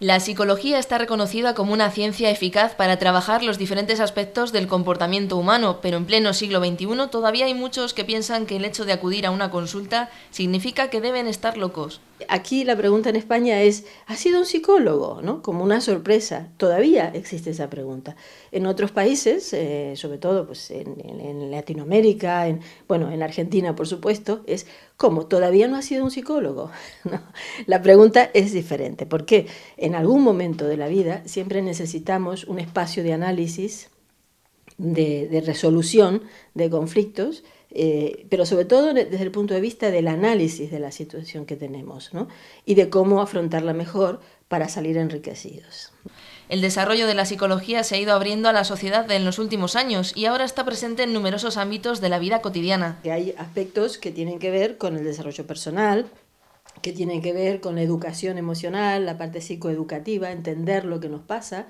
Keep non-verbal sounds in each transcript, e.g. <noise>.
La psicología está reconocida como una ciencia eficaz para trabajar los diferentes aspectos del comportamiento humano, pero en pleno siglo XXI todavía hay muchos que piensan que el hecho de acudir a una consulta significa que deben estar locos. Aquí la pregunta en España es, ¿ha sido un psicólogo? ¿No? Como una sorpresa. Todavía existe esa pregunta. En otros países, eh, sobre todo pues, en, Latinoamérica, en, Argentina, por supuesto, es ¿cómo? ¿Todavía no ha sido un psicólogo? <laughs> La pregunta es diferente, porque en algún momento de la vida siempre necesitamos un espacio de análisis de, resolución de conflictos, eh, pero sobre todo desde el punto de vista del análisis de la situación que tenemos y de cómo afrontarla mejor para salir enriquecidos. El desarrollo de la psicología se ha ido abriendo a la sociedad en los últimos años y ahora está presente en numerosos ámbitos de la vida cotidiana. Hay aspectos que tienen que ver con el desarrollo personal, que tienen que ver con la educación emocional, la parte psicoeducativa, entender lo que nos pasa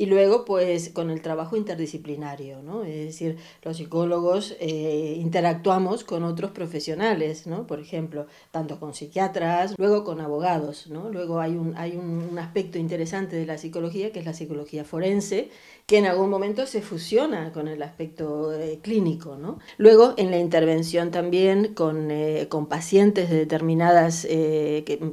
y luego, pues, con el trabajo interdisciplinario, ¿no? Es decir, los psicólogos eh, interactuamos con otros profesionales, ¿no? Por ejemplo, tanto con psiquiatras, luego con abogados, ¿no? Luego hay un, hay un, aspecto interesante de la psicología, que es la psicología forense, que en algún momento se fusiona con el aspecto eh, clínico, ¿no? Luego, en la intervención también con, eh, con pacientes de determinadas,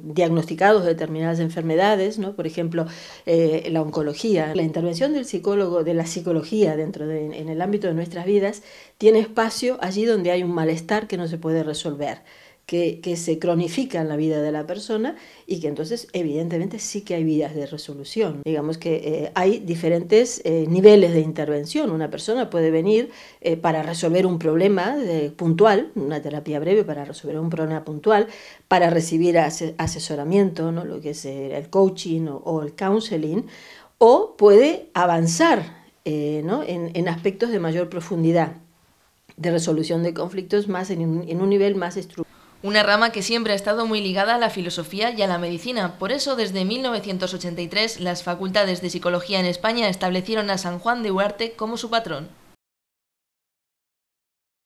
diagnosticados de determinadas enfermedades, ¿no? Por ejemplo, la oncología, la intervención del psicólogo, de la psicología dentro de, en el ámbito de nuestras vidas, tiene espacio allí donde hay un malestar que no se puede resolver, que, que se cronifica en la vida de la persona y que entonces evidentemente sí que hay vías de resolución. Digamos que eh, hay diferentes eh, niveles de intervención. Una persona puede venir eh, para resolver un problema puntual, una terapia breve para resolver un problema puntual, para recibir asesoramiento, ¿no? lo que es el coaching o, o el counseling o puede avanzar eh, en, aspectos de mayor profundidad de resolución de conflictos más en un, nivel más estructural. Una rama que siempre ha estado muy ligada a la filosofía y a la medicina. Por eso, desde 1983, las facultades de psicología en España establecieron a San Juan de Huarte como su patrón.